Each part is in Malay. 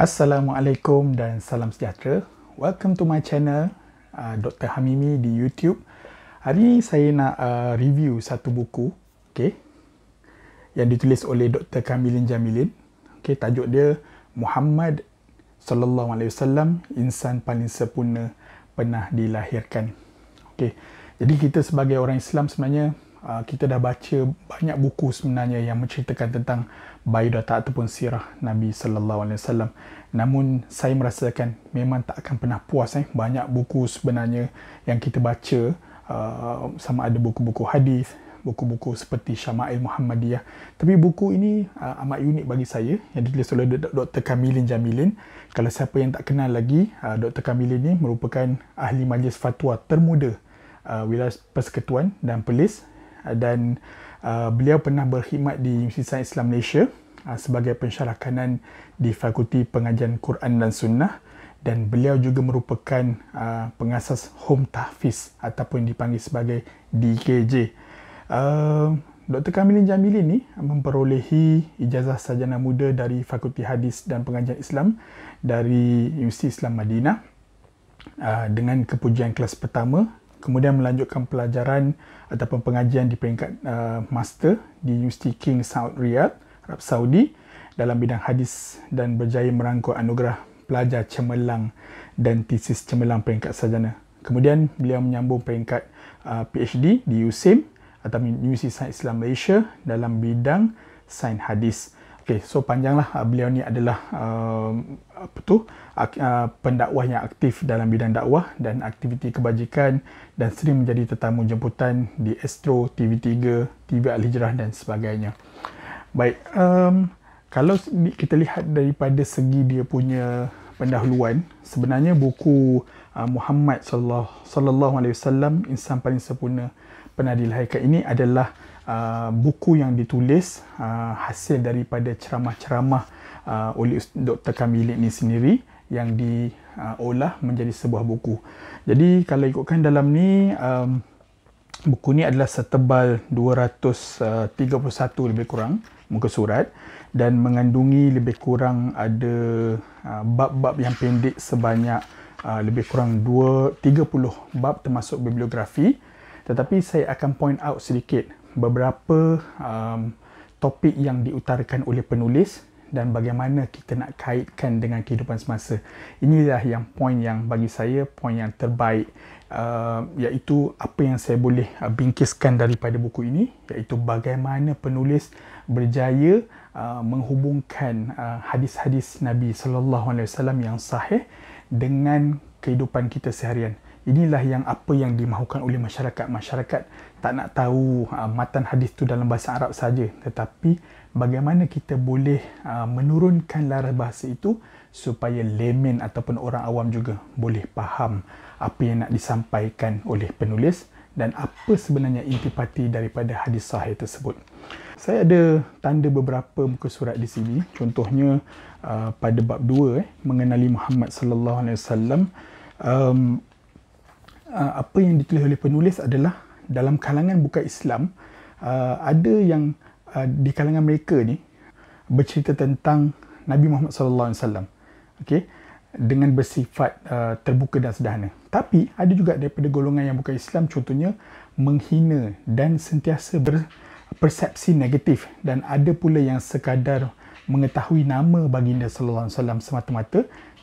Assalamualaikum dan salam sejahtera. Welcome to my channel uh, Dr. Hamimi di YouTube. Hari ini saya nak uh, review satu buku, okay, yang ditulis oleh Dr. Kamilin Jamilin. Okay, tajuk dia Muhammad Sallallahu Alaihi Wasallam Insan Paling Sempurna Pernah Dilahirkan. Okay, jadi kita sebagai orang Islam sebenarnya Ah, kita dah baca banyak buku sebenarnya yang menceritakan tentang biodata ataupun sirah Nabi sallallahu alaihi wasallam. Namun saya merasakan memang tak akan pernah puas eh banyak buku sebenarnya yang kita baca ah, sama ada buku-buku hadis, buku-buku seperti Syama'il Muhammadiyah. Tapi buku ini uh, amat unik bagi saya yang ditulis oleh Dr. Kamilin Jamilin. Kalau siapa yang tak kenal lagi, uh, Dr. Kamilin ni merupakan ahli majlis fatwa termuda uh, wilayah persekutuan dan pelis dan uh, beliau pernah berkhidmat di Universiti Sains Islam Malaysia uh, sebagai pensyarah kanan di Fakulti Pengajian Quran dan Sunnah dan beliau juga merupakan uh, pengasas Home Tahfiz ataupun dipanggil sebagai DKJ. Uh, Dr. Kamilin Jamilin ni memperolehi ijazah sarjana muda dari Fakulti Hadis dan Pengajian Islam dari Universiti Islam Madinah uh, dengan kepujian kelas pertama kemudian melanjutkan pelajaran ataupun pengajian di peringkat uh, master di University King Saud Riyadh, Arab Saudi dalam bidang hadis dan berjaya merangkul anugerah pelajar cemerlang dan tesis cemerlang peringkat sarjana. Kemudian beliau menyambung peringkat uh, PhD di USIM atau University Science Islam Malaysia dalam bidang sains hadis. Okey, so panjanglah ah, beliau ni adalah uh, apa tu uh, pendakwah yang aktif dalam bidang dakwah dan aktiviti kebajikan dan sering menjadi tetamu jemputan di Astro TV3, TV Al Hijrah dan sebagainya. Baik, um, kalau kita lihat daripada segi dia punya pendahuluan, sebenarnya buku uh, Muhammad sallallahu alaihi wasallam insan paling sempurna pernah dilahirkan ini adalah uh, buku yang ditulis uh, hasil daripada ceramah-ceramah uh, oleh Dr. Kamilik ni sendiri yang diolah uh, menjadi sebuah buku. Jadi kalau ikutkan dalam ni um, buku ni adalah setebal 231 lebih kurang muka surat dan mengandungi lebih kurang ada uh, bab-bab yang pendek sebanyak uh, lebih kurang 2 30 bab termasuk bibliografi tetapi saya akan point out sedikit beberapa um, topik yang diutarakan oleh penulis dan bagaimana kita nak kaitkan dengan kehidupan semasa. Inilah yang poin yang bagi saya poin yang terbaik uh, iaitu apa yang saya boleh uh, bingkiskan daripada buku ini iaitu bagaimana penulis berjaya uh, menghubungkan uh, hadis-hadis Nabi sallallahu alaihi wasallam yang sahih dengan kehidupan kita seharian. Inilah yang apa yang dimahukan oleh masyarakat. Masyarakat tak nak tahu uh, matan hadis tu dalam bahasa Arab saja tetapi bagaimana kita boleh uh, menurunkan lara bahasa itu supaya lemen ataupun orang awam juga boleh faham apa yang nak disampaikan oleh penulis dan apa sebenarnya intipati daripada hadis sahih tersebut. Saya ada tanda beberapa muka surat di sini. Contohnya uh, pada bab 2 eh, mengenali Muhammad sallallahu alaihi wasallam um, apa yang ditulis oleh penulis adalah dalam kalangan bukan Islam uh, ada yang uh, di kalangan mereka ni bercerita tentang Nabi Muhammad sallallahu alaihi wasallam. Okey, dengan bersifat uh, terbuka dan sederhana. Tapi ada juga daripada golongan yang bukan Islam contohnya menghina dan sentiasa berpersepsi negatif dan ada pula yang sekadar mengetahui nama baginda sallallahu alaihi wasallam semata-mata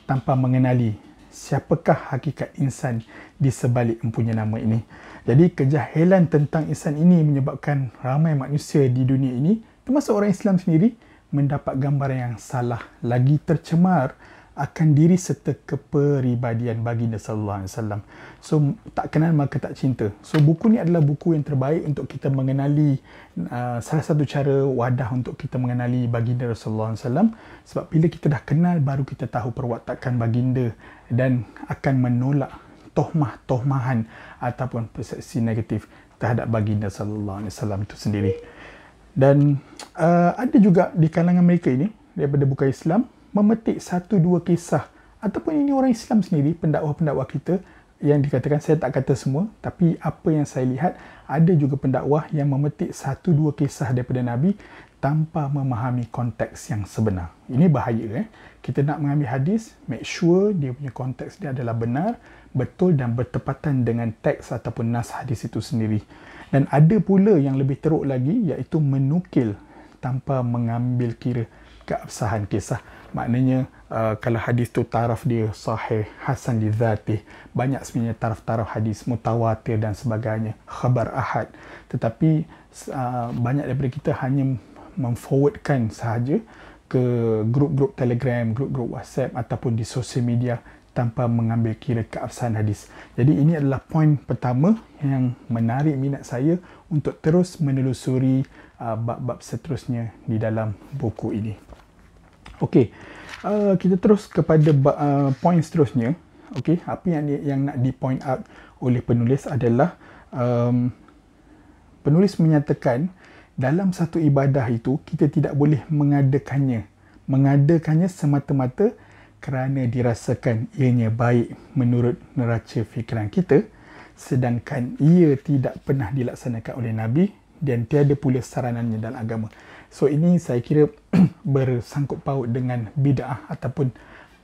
tanpa mengenali siapakah hakikat insan di sebalik empunya nama ini. Jadi kejahilan tentang ihsan ini menyebabkan ramai manusia di dunia ini termasuk orang Islam sendiri mendapat gambar yang salah lagi tercemar akan diri serta keperibadian baginda sallallahu alaihi wasallam. So tak kenal maka tak cinta. So buku ni adalah buku yang terbaik untuk kita mengenali uh, salah satu cara wadah untuk kita mengenali baginda Rasulullah sallallahu alaihi wasallam sebab bila kita dah kenal baru kita tahu perwatakan baginda dan akan menolak tohmah-tohmahan ataupun persepsi negatif terhadap baginda sallallahu alaihi wasallam itu sendiri. Dan uh, ada juga di kalangan mereka ini daripada bukan Islam memetik satu dua kisah ataupun ini orang Islam sendiri pendakwa pendakwa kita yang dikatakan saya tak kata semua tapi apa yang saya lihat ada juga pendakwah yang memetik satu dua kisah daripada nabi tanpa memahami konteks yang sebenar. Ini bahaya. Eh? Kita nak mengambil hadis, make sure dia punya konteks dia adalah benar, betul dan bertepatan dengan teks ataupun nas hadis itu sendiri. Dan ada pula yang lebih teruk lagi iaitu menukil tanpa mengambil kira keabsahan kisah. Maknanya uh, kalau hadis tu taraf dia sahih, hasan di dhati, banyak sebenarnya taraf-taraf hadis mutawatir dan sebagainya, khabar ahad. Tetapi uh, banyak daripada kita hanya memforwardkan sahaja ke grup-grup telegram, grup-grup whatsapp ataupun di sosial media tanpa mengambil kira keabsahan hadis. Jadi ini adalah poin pertama yang menarik minat saya untuk terus menelusuri uh, bab-bab seterusnya di dalam buku ini. Okey, uh, kita terus kepada uh, poin seterusnya. Okey, apa yang yang nak di point out oleh penulis adalah um, penulis menyatakan dalam satu ibadah itu kita tidak boleh mengadakannya mengadakannya semata-mata kerana dirasakan ianya baik menurut neraca fikiran kita sedangkan ia tidak pernah dilaksanakan oleh nabi dan tiada pula saranannya dalam agama so ini saya kira bersangkut paut dengan bidah ataupun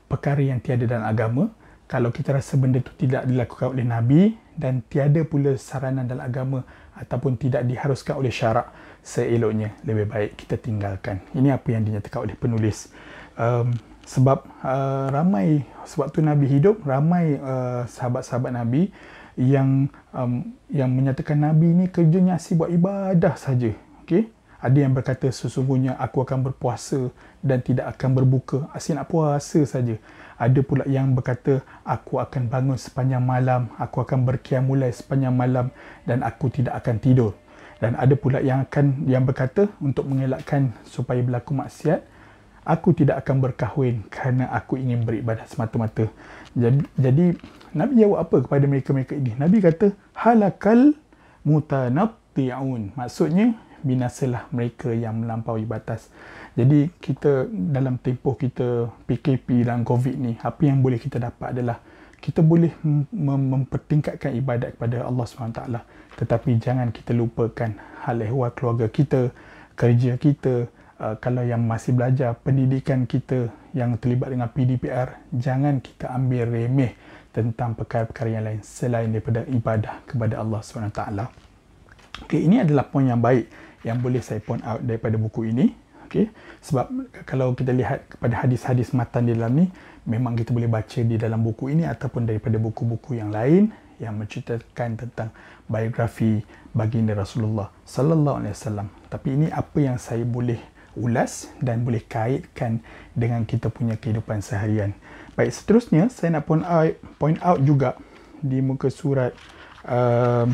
perkara yang tiada dalam agama kalau kita rasa benda itu tidak dilakukan oleh nabi dan tiada pula saranan dalam agama ataupun tidak diharuskan oleh syarak seeloknya lebih baik kita tinggalkan. Ini apa yang dinyatakan oleh penulis. Um, sebab uh, ramai sebab tu Nabi hidup, ramai uh, sahabat-sahabat Nabi yang um, yang menyatakan Nabi ni kerjanya asyik buat ibadah saja. Okey. Ada yang berkata sesungguhnya aku akan berpuasa dan tidak akan berbuka. Asyik nak puasa saja. Ada pula yang berkata aku akan bangun sepanjang malam, aku akan berkiam mulai sepanjang malam dan aku tidak akan tidur dan ada pula yang akan yang berkata untuk mengelakkan supaya berlaku maksiat aku tidak akan berkahwin kerana aku ingin beribadah semata-mata jadi, jadi nabi jawab apa kepada mereka-mereka ini nabi kata halakal mutanattiun maksudnya binasalah mereka yang melampaui batas jadi kita dalam tempoh kita PKP dan COVID ni apa yang boleh kita dapat adalah kita boleh mempertingkatkan ibadat kepada Allah SWT tetapi jangan kita lupakan hal ehwal keluarga kita kerja kita uh, kalau yang masih belajar pendidikan kita yang terlibat dengan PDPR jangan kita ambil remeh tentang perkara-perkara yang lain selain daripada ibadah kepada Allah SWT okay, ini adalah poin yang baik yang boleh saya point out daripada buku ini okey sebab kalau kita lihat pada hadis-hadis matan di dalam ni memang kita boleh baca di dalam buku ini ataupun daripada buku-buku yang lain yang menceritakan tentang biografi baginda Rasulullah sallallahu alaihi wasallam tapi ini apa yang saya boleh ulas dan boleh kaitkan dengan kita punya kehidupan seharian baik seterusnya saya nak point out, point out juga di muka surat uh,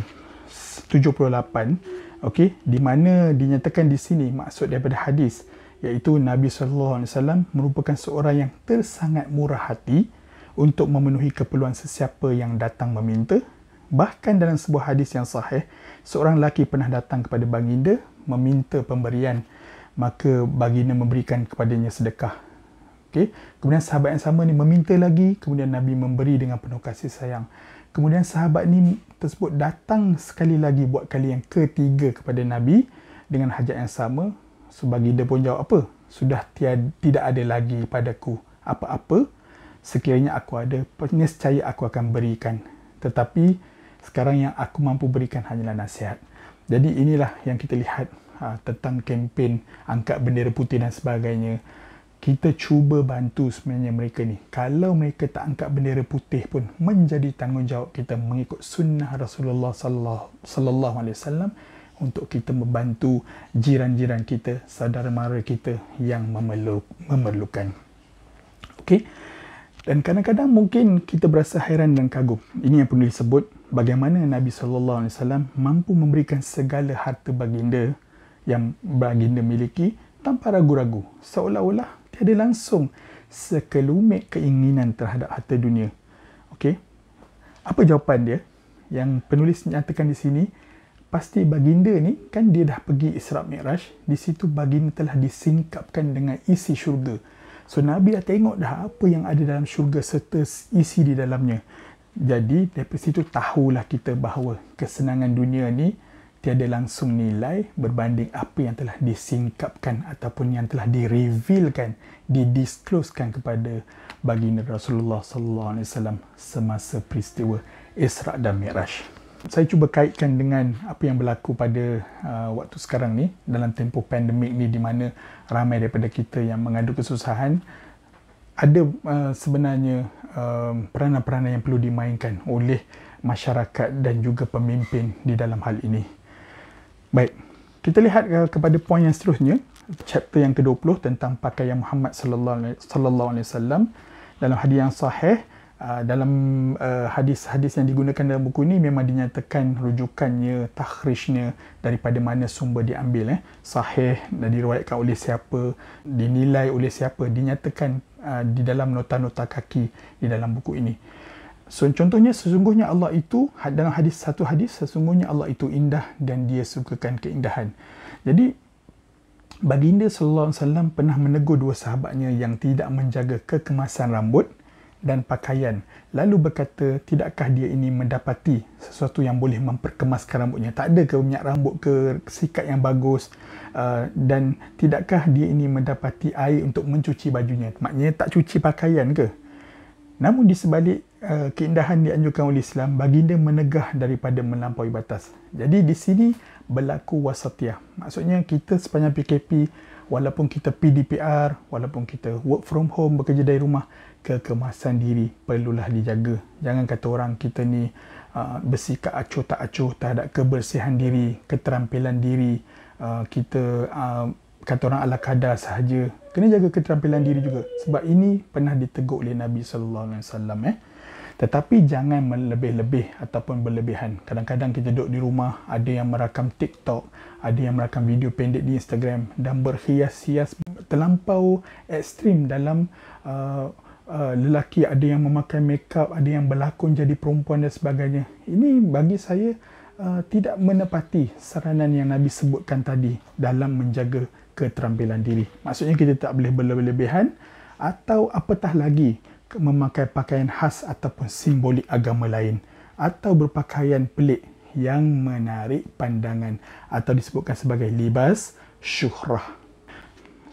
78 okay, di mana dinyatakan di sini maksud daripada hadis iaitu Nabi sallallahu alaihi wasallam merupakan seorang yang tersangat murah hati untuk memenuhi keperluan sesiapa yang datang meminta. Bahkan dalam sebuah hadis yang sahih, seorang lelaki pernah datang kepada baginda meminta pemberian maka baginda memberikan kepadanya sedekah. Okey. Kemudian sahabat yang sama ni meminta lagi, kemudian Nabi memberi dengan penuh kasih sayang. Kemudian sahabat ni tersebut datang sekali lagi buat kali yang ketiga kepada Nabi dengan hajat yang sama, sebagai dia pun jawab apa? Sudah tiada, tidak ada lagi padaku apa-apa. Sekiranya aku ada, nescaya aku akan berikan. Tetapi sekarang yang aku mampu berikan hanyalah nasihat. Jadi inilah yang kita lihat ha, tentang kempen angkat bendera putih dan sebagainya. Kita cuba bantu sebenarnya mereka ni. Kalau mereka tak angkat bendera putih pun menjadi tanggungjawab kita mengikut sunnah Rasulullah sallallahu alaihi wasallam untuk kita membantu jiran-jiran kita, saudara mara kita yang memerlukan. Okey. Dan kadang-kadang mungkin kita berasa hairan dan kagum. Ini yang penulis sebut. bagaimana Nabi sallallahu alaihi wasallam mampu memberikan segala harta baginda yang baginda miliki tanpa ragu-ragu. Seolah-olah tiada langsung sekelumit keinginan terhadap harta dunia. Okey. Apa jawapan dia? Yang penulis nyatakan di sini, pasti baginda ni kan dia dah pergi Isra Mi'raj di situ baginda telah disingkapkan dengan isi syurga so Nabi dah tengok dah apa yang ada dalam syurga serta isi di dalamnya jadi dari situ tahulah kita bahawa kesenangan dunia ni tiada langsung nilai berbanding apa yang telah disingkapkan ataupun yang telah direvealkan didiskloskan kepada baginda Rasulullah sallallahu alaihi wasallam semasa peristiwa Isra dan Mi'raj saya cuba kaitkan dengan apa yang berlaku pada uh, waktu sekarang ni dalam tempoh pandemik ni di mana ramai daripada kita yang mengadu kesusahan ada uh, sebenarnya uh, peranan-peranan yang perlu dimainkan oleh masyarakat dan juga pemimpin di dalam hal ini. Baik, kita lihat uh, kepada poin yang seterusnya, chapter yang ke-20 tentang pakaian Muhammad sallallahu alaihi wasallam dalam hadis yang sahih Ah, dalam uh, hadis-hadis yang digunakan dalam buku ini memang dinyatakan rujukannya takhrijnya daripada mana sumber diambil eh sahih dan oleh siapa dinilai oleh siapa dinyatakan uh, di dalam nota-nota kaki di dalam buku ini so contohnya sesungguhnya Allah itu dalam hadis satu hadis sesungguhnya Allah itu indah dan dia sukakan keindahan jadi baginda sallallahu alaihi pernah menegur dua sahabatnya yang tidak menjaga kekemasan rambut dan pakaian lalu berkata tidakkah dia ini mendapati sesuatu yang boleh memperkemaskan rambutnya tak ada ke minyak rambut ke sikat yang bagus uh, dan tidakkah dia ini mendapati air untuk mencuci bajunya maknanya tak cuci pakaian ke namun di sebalik uh, keindahan dianjurkan oleh Islam baginda menegah daripada melampaui batas jadi di sini berlaku wasatiyah maksudnya kita sepanjang PKP walaupun kita PDPR walaupun kita work from home bekerja dari rumah kekemasan diri perlulah dijaga. Jangan kata orang kita ni uh, bersikap acuh tak acuh terhadap kebersihan diri, keterampilan diri. Uh, kita uh, kata orang ala kadar sahaja. Kena jaga keterampilan diri juga. Sebab ini pernah ditegur oleh Nabi SAW. Eh. Tetapi jangan melebih-lebih ataupun berlebihan. Kadang-kadang kita duduk di rumah, ada yang merakam TikTok, ada yang merakam video pendek di Instagram dan berhias-hias terlampau ekstrim dalam uh, Eh, lelaki ada yang memakai makeup, ada yang berlakon jadi perempuan dan sebagainya. Ini bagi saya uh, tidak menepati saranan yang Nabi sebutkan tadi dalam menjaga keterampilan diri. Maksudnya kita tak boleh berlebihan atau apatah lagi memakai pakaian khas ataupun simbolik agama lain atau berpakaian pelik yang menarik pandangan atau disebutkan sebagai libas syuhrah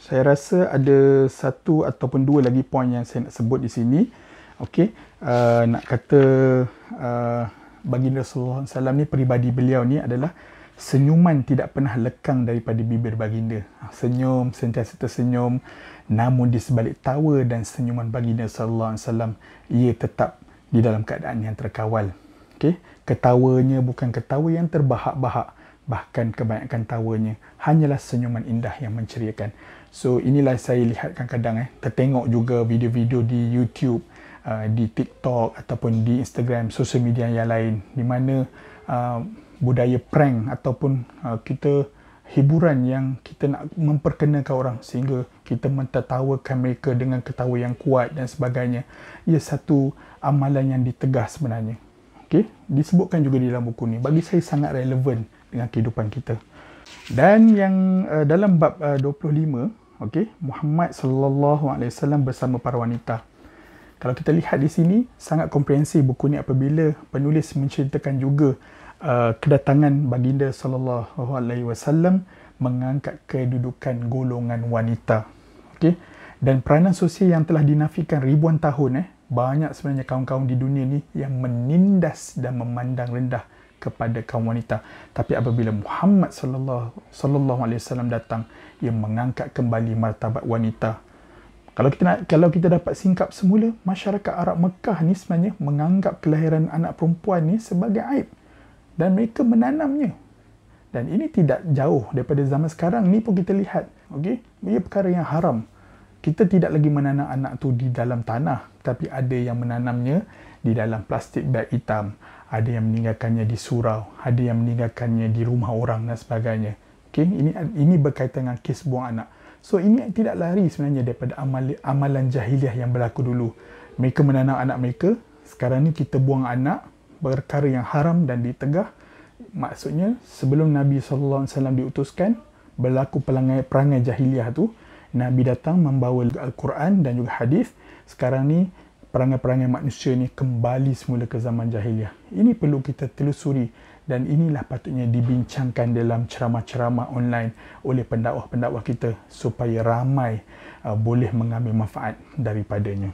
saya rasa ada satu ataupun dua lagi point yang saya nak sebut di sini. Okey, uh, nak kata uh, baginda Rasulullah SAW ni peribadi beliau ni adalah senyuman tidak pernah lekang daripada bibir baginda. Senyum, sentiasa tersenyum. Namun di sebalik tawa dan senyuman baginda Rasulullah SAW, ia tetap di dalam keadaan yang terkawal. Okey, ketawanya bukan ketawa yang terbahak-bahak. Bahkan kebanyakan tawanya hanyalah senyuman indah yang menceriakan. So inilah saya lihat kadang-kadang eh. Tertengok juga video-video di YouTube, uh, di TikTok ataupun di Instagram, sosial media yang lain. Di mana uh, budaya prank ataupun uh, kita hiburan yang kita nak memperkenalkan orang sehingga kita mentertawakan mereka dengan ketawa yang kuat dan sebagainya. Ia satu amalan yang ditegah sebenarnya. Okey, Disebutkan juga di dalam buku ni. Bagi saya sangat relevan dengan kehidupan kita. Dan yang uh, dalam bab eh, uh, 25, okey, Muhammad sallallahu alaihi wasallam bersama para wanita. Kalau kita lihat di sini sangat komprehensif buku ni apabila penulis menceritakan juga uh, kedatangan baginda sallallahu alaihi wasallam mengangkat kedudukan golongan wanita. Okey. Dan peranan sosial yang telah dinafikan ribuan tahun eh banyak sebenarnya kaum-kaum di dunia ni yang menindas dan memandang rendah kepada kaum wanita tapi apabila Muhammad sallallahu alaihi wasallam datang ia mengangkat kembali martabat wanita kalau kita nak, kalau kita dapat singkap semula masyarakat Arab Mekah ni sebenarnya menganggap kelahiran anak perempuan ni sebagai aib dan mereka menanamnya dan ini tidak jauh daripada zaman sekarang ni pun kita lihat okey ia perkara yang haram kita tidak lagi menanam anak tu di dalam tanah tapi ada yang menanamnya di dalam plastik bag hitam ada yang meninggalkannya di surau, ada yang meninggalkannya di rumah orang dan sebagainya. Okay? Ini ini berkaitan dengan kes buang anak. So ini tidak lari sebenarnya daripada amal, amalan jahiliah yang berlaku dulu. Mereka menanam anak mereka, sekarang ni kita buang anak, perkara yang haram dan ditegah. Maksudnya sebelum Nabi Sallallahu Alaihi Wasallam diutuskan, berlaku pelangai, perangai jahiliah tu, Nabi datang membawa Al-Quran dan juga hadis. Sekarang ni perangai-perangai manusia ini kembali semula ke zaman jahiliah. Ini perlu kita telusuri dan inilah patutnya dibincangkan dalam ceramah-ceramah online oleh pendakwah-pendakwah kita supaya ramai uh, boleh mengambil manfaat daripadanya.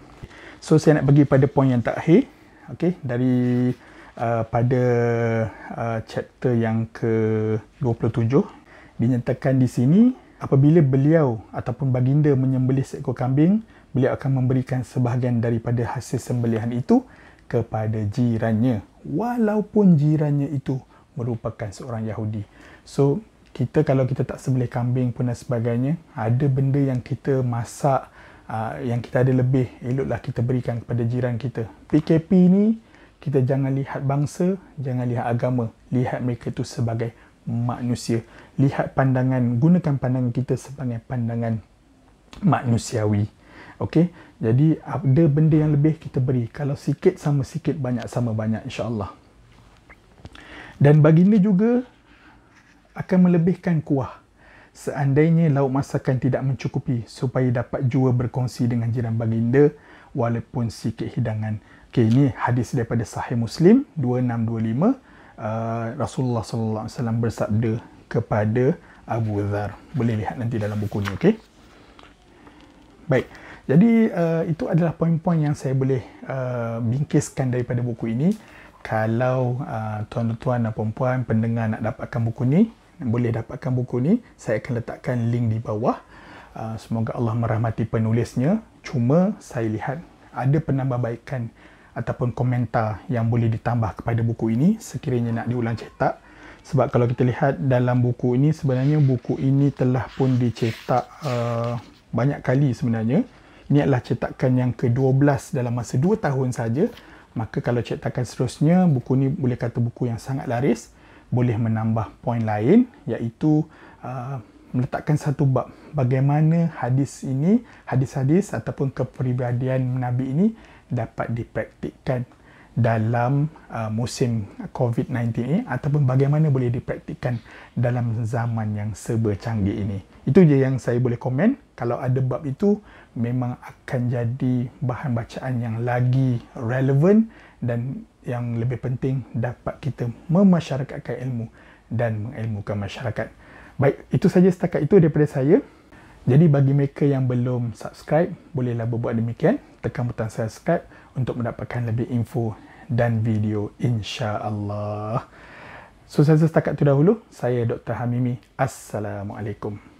So saya nak pergi pada poin yang terakhir. Okay, dari uh, pada uh, chapter yang ke-27 dinyatakan di sini apabila beliau ataupun baginda menyembelih seekor kambing beliau akan memberikan sebahagian daripada hasil sembelihan itu kepada jirannya walaupun jirannya itu merupakan seorang Yahudi. So, kita kalau kita tak sembelih kambing pun dan sebagainya, ada benda yang kita masak ah, yang kita ada lebih, eloklah kita berikan kepada jiran kita. PKP ni kita jangan lihat bangsa, jangan lihat agama, lihat mereka itu sebagai manusia. Lihat pandangan, gunakan pandangan kita sebagai pandangan manusiawi. Okey, jadi ada benda yang lebih kita beri. Kalau sikit sama sikit, banyak sama banyak insya-Allah. Dan baginda juga akan melebihkan kuah. Seandainya lauk masakan tidak mencukupi supaya dapat jua berkongsi dengan jiran baginda walaupun sikit hidangan. Okey, ini hadis daripada Sahih Muslim 2625. Uh, ah, Rasulullah sallallahu alaihi wasallam bersabda kepada Abu Dhar. Boleh lihat nanti dalam buku ni, okey. Baik. Jadi uh, itu adalah poin-poin yang saya boleh uh, bingkiskan daripada buku ini. Kalau uh, tuan-tuan dan puan-puan pendengar nak dapatkan buku ni, boleh dapatkan buku ni, saya akan letakkan link di bawah. Uh, semoga Allah merahmati penulisnya. Cuma saya lihat ada penambahbaikan ataupun komentar yang boleh ditambah kepada buku ini sekiranya nak diulang cetak. Sebab kalau kita lihat dalam buku ini sebenarnya buku ini telah pun dicetak uh, banyak kali sebenarnya ni adalah cetakan yang ke-12 dalam masa 2 tahun saja maka kalau cetakan seterusnya buku ni boleh kata buku yang sangat laris boleh menambah poin lain iaitu uh, meletakkan satu bab bagaimana hadis ini hadis-hadis ataupun kepribadian nabi ini dapat dipraktikkan dalam uh, musim COVID-19 ini ataupun bagaimana boleh dipraktikkan dalam zaman yang serba ini. Itu je yang saya boleh komen. Kalau ada bab itu, memang akan jadi bahan bacaan yang lagi relevan dan yang lebih penting dapat kita memasyarakatkan ilmu dan mengilmukan masyarakat. Baik, itu saja setakat itu daripada saya. Jadi bagi mereka yang belum subscribe, bolehlah berbuat demikian. Tekan butang subscribe untuk mendapatkan lebih info dan video insya-Allah. So saya setakat itu dahulu. Saya Dr. Hamimi. Assalamualaikum.